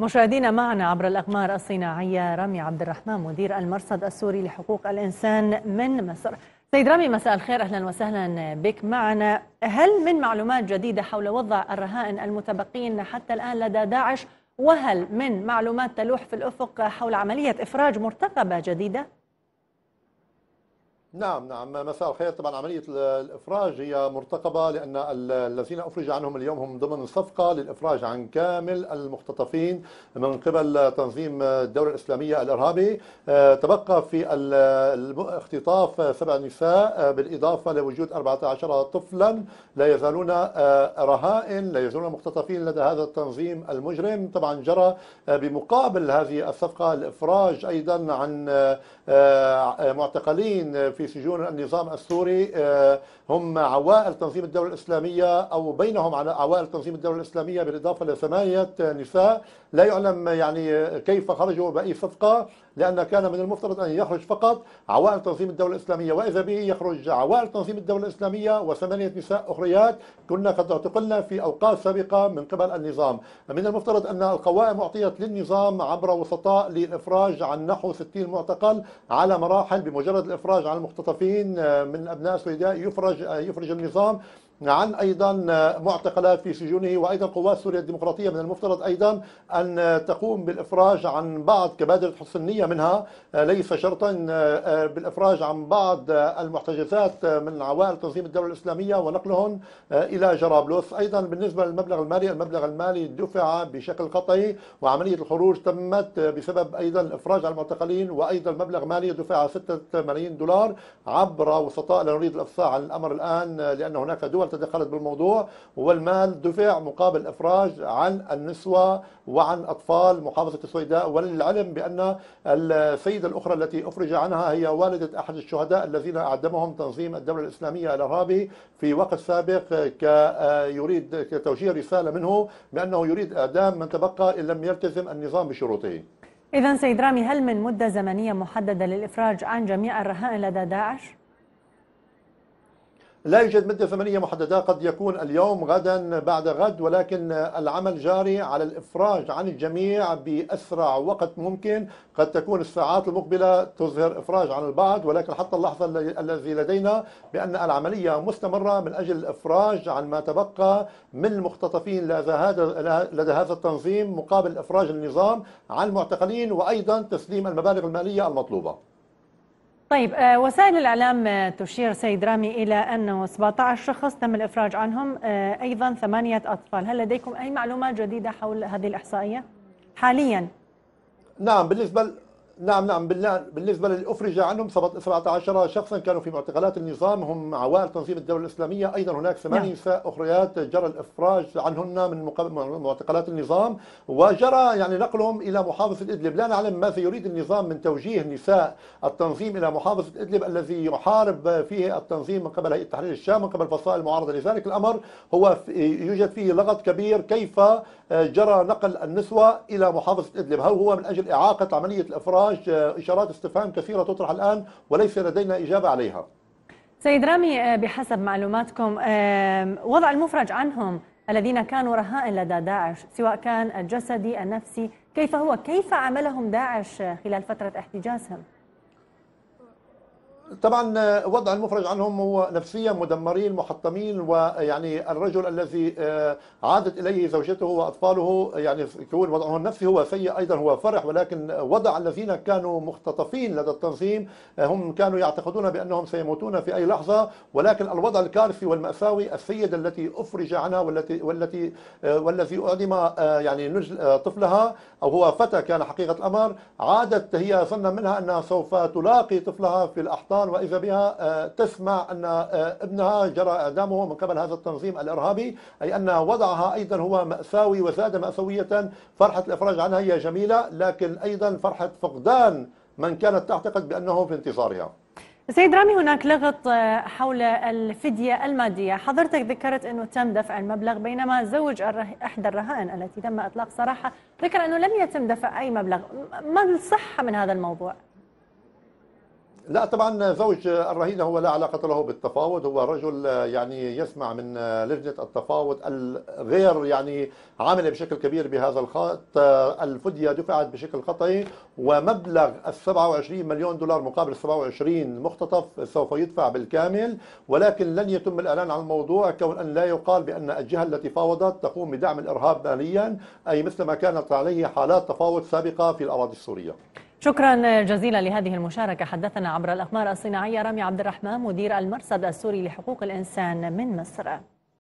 مشاهدينا معنا عبر الأقمار الصناعية رامي عبد الرحمن مدير المرصد السوري لحقوق الإنسان من مصر سيد رامي مساء الخير أهلا وسهلا بك معنا هل من معلومات جديدة حول وضع الرهائن المتبقين حتى الآن لدى داعش وهل من معلومات تلوح في الأفق حول عملية إفراج مرتقبة جديدة؟ نعم نعم مساء الخير طبعا عملية الإفراج هي مرتقبة لأن الذين أفرج عنهم اليوم هم ضمن صفقة للإفراج عن كامل المختطفين من قبل تنظيم الدولة الإسلامية الإرهابي آه، تبقى في الاختطاف سبع نساء آه، بالإضافة لوجود 14 طفلا لا يزالون آه، رهائن لا يزالون مختطفين لدى هذا التنظيم المجرم طبعا جرى بمقابل هذه الصفقة الإفراج أيضا عن معتقلين في سجون النظام السوري آه، هم عوائل تنظيم الدولة الإسلامية أو بينهم على عوائل تنظيم الدولة الإسلامية بالإضافة لثمانية نساء لا يعلم يعني كيف خرجوا بأي صفقة لأن كان من المفترض أن يخرج فقط عوائل تنظيم الدولة الإسلامية وإذا به يخرج عوائل تنظيم الدولة الإسلامية وثمانية نساء أخريات كنا قد اعتقلنا في أوقات سابقة من قبل النظام من المفترض أن القوائم أعطيت للنظام عبر وسطاء للإفراج عن نحو 60 معتقل على مراحل بمجرد الإفراج عن المختطفين آه، من أبناء سويداء يفرج آه، يفرج النظام عن أيضا آه، معتقلات في سجونه وأيضا قوات سوريا الديمقراطية من المفترض أيضا أن آه، تقوم بالإفراج عن بعض كبادر حسنية منها آه، ليس شرطا بالإفراج عن بعض المحتجزات من عوائل تنظيم الدولة الإسلامية ونقلهم إلى جرابلس أيضا بالنسبة للمبلغ المالي المبلغ المالي دفع بشكل قطعي وعملية الخروج تمت بسبب أيضا الإفراج عن المعتقلين وأيضا مبلغ مالي دفع 6 ملايين دولار عبر وسطاء لا نريد الإفصاح عن الأمر الآن لأن هناك دول الشرطة تدخلت بالموضوع والمال دفع مقابل إفراج عن النسوة وعن أطفال محافظة السويداء وللعلم بأن السيدة الأخرى التي أفرج عنها هي والدة أحد الشهداء الذين أعدمهم تنظيم الدولة الإسلامية الإرهابي في وقت سابق آه، يريد توجيه رسالة منه بأنه يريد إعدام من تبقى إن لم يلتزم النظام بشروطه إذا سيد رامي هل من مدة زمنية محددة للإفراج عن جميع الرهائن لدى داعش؟ لا يوجد مدة زمنية محددة قد يكون اليوم غدا بعد غد ولكن العمل جاري على الإفراج عن الجميع بأسرع وقت ممكن قد تكون الساعات المقبلة تظهر إفراج عن البعض ولكن حتى اللحظة الذي لدينا بأن العملية مستمرة من أجل الإفراج عن ما تبقى من المختطفين لدى هذا لدى هذا التنظيم مقابل إفراج النظام عن المعتقلين وأيضا تسليم المبالغ المالية المطلوبة طيب آه، وسائل الإعلام آه، تشير سيد رامي إلى أنه 17 شخص تم الإفراج عنهم آه، أيضا ثمانية أطفال هل لديكم أي معلومات جديدة حول هذه الإحصائية حاليا؟ نعم بالنسبة نعم نعم بالنسبة للأفرج عنهم 17 شخصا كانوا في معتقلات النظام هم عوائل تنظيم الدولة الإسلامية أيضا هناك نعم. ثمان نساء أخريات جرى الإفراج عنهن من معتقلات النظام وجرى يعني نقلهم إلى محافظة إدلب لا نعلم ماذا يريد النظام من توجيه نساء التنظيم إلى محافظة إدلب الذي يحارب فيه التنظيم من قبل هيئة تحرير الشام من قبل فصائل المعارضة لذلك الأمر هو يوجد فيه لغط كبير كيف آه، جرى نقل النسوة إلى محافظة إدلب هل هو من أجل إعاقة عملية الإفراج نقاش آه، إشارات استفهام كثيرة تطرح الآن وليس لدينا إجابة عليها سيد رامي آه، بحسب معلوماتكم وضع المفرج عنهم الذين كانوا رهائن لدى داعش سواء كان الجسدي النفسي كيف هو كيف عملهم داعش خلال فترة احتجازهم؟ طبعا آه، وضع المفرج عنهم هو نفسيا مدمرين محطمين ويعني الرجل الذي آه، عادت اليه زوجته واطفاله يعني يكون وضعه النفسي هو سيء ايضا هو فرح ولكن وضع الذين كانوا مختطفين لدى التنظيم آه، هم كانوا يعتقدون بانهم سيموتون في اي لحظه ولكن الوضع الكارثي والماساوي السيده التي افرج عنها والتي والتي والذي اعدم يعني نجل طفلها او هو فتى كان حقيقه الامر عادت هي ظن منها انها سوف تلاقي طفلها في الاحطاء طيران وإذا بها آه، تسمع أن آه، ابنها جرى إعدامه من قبل هذا التنظيم الإرهابي أي أن وضعها أيضا هو مأساوي وزاد مأساوية فرحة الإفراج عنها هي جميلة لكن أيضا فرحة فقدان من كانت تعتقد بأنه في انتصارها سيد رامي هناك لغط آه، حول الفدية المادية حضرتك ذكرت أنه تم دفع المبلغ بينما زوج أحد الرهائن التي تم إطلاق سراحها ذكر أنه لم يتم دفع أي مبلغ ما الصحة من هذا الموضوع؟ لا طبعا زوج الرهينه هو لا علاقه له بالتفاوض هو رجل يعني يسمع من لجنه التفاوض الغير يعني عامله بشكل كبير بهذا الخط الفديه دفعت بشكل قطعي ومبلغ ال 27 مليون دولار مقابل 27 مختطف سوف يدفع بالكامل ولكن لن يتم الاعلان عن الموضوع كون ان لا يقال بان الجهه التي فاوضت تقوم بدعم الارهاب ماليا اي مثل ما كانت عليه حالات تفاوض سابقه في الاراضي السوريه شكرا جزيلا لهذه المشاركة حدثنا عبر الأقمار الصناعية رامي عبد الرحمن مدير المرصد السوري لحقوق الإنسان من مصر